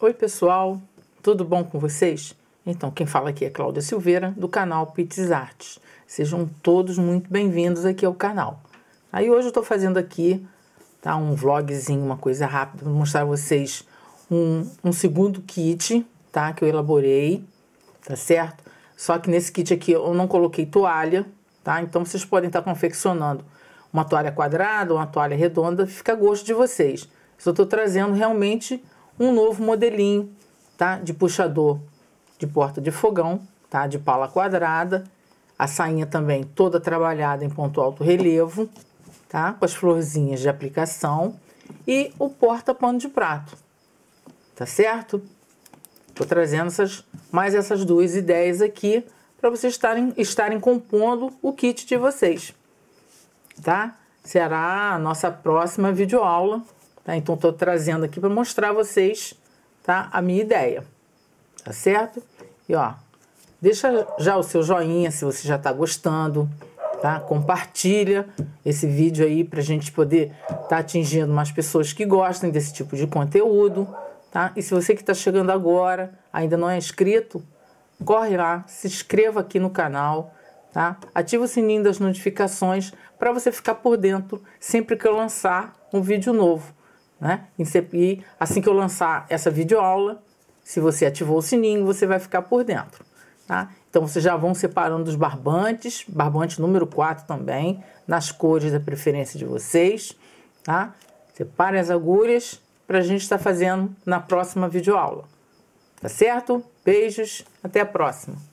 Oi, pessoal, tudo bom com vocês? Então, quem fala aqui é Cláudia Silveira, do canal Pites Artes. Sejam todos muito bem-vindos aqui ao canal. Aí hoje eu estou fazendo aqui tá, um vlogzinho, uma coisa rápida, vou mostrar a vocês um, um segundo kit tá, que eu elaborei, tá certo? Só que nesse kit aqui eu não coloquei toalha, tá? Então vocês podem estar confeccionando uma toalha quadrada, uma toalha redonda, fica a gosto de vocês. Só estou trazendo realmente um novo modelinho, tá? De puxador de porta de fogão, tá? De pala quadrada, a sainha também toda trabalhada em ponto alto relevo, tá? Com as florzinhas de aplicação e o porta pano de prato, tá certo? Estou trazendo essas, mais essas duas ideias aqui para vocês estarem, estarem compondo o kit de vocês, tá? Será a nossa próxima videoaula, tá? Então, estou trazendo aqui para mostrar a vocês, tá? A minha ideia, tá certo? E, ó, deixa já o seu joinha se você já está gostando, tá? Compartilha esse vídeo aí para a gente poder estar tá atingindo mais pessoas que gostem desse tipo de conteúdo, Tá? E se você que está chegando agora ainda não é inscrito, corre lá, se inscreva aqui no canal, tá? ativa o sininho das notificações para você ficar por dentro sempre que eu lançar um vídeo novo. Né? E assim que eu lançar essa videoaula, se você ativou o sininho, você vai ficar por dentro. Tá? Então vocês já vão separando os barbantes, barbante número 4 também, nas cores da preferência de vocês. Tá? Separem as agulhas para a gente estar tá fazendo na próxima videoaula. Tá certo? Beijos, até a próxima!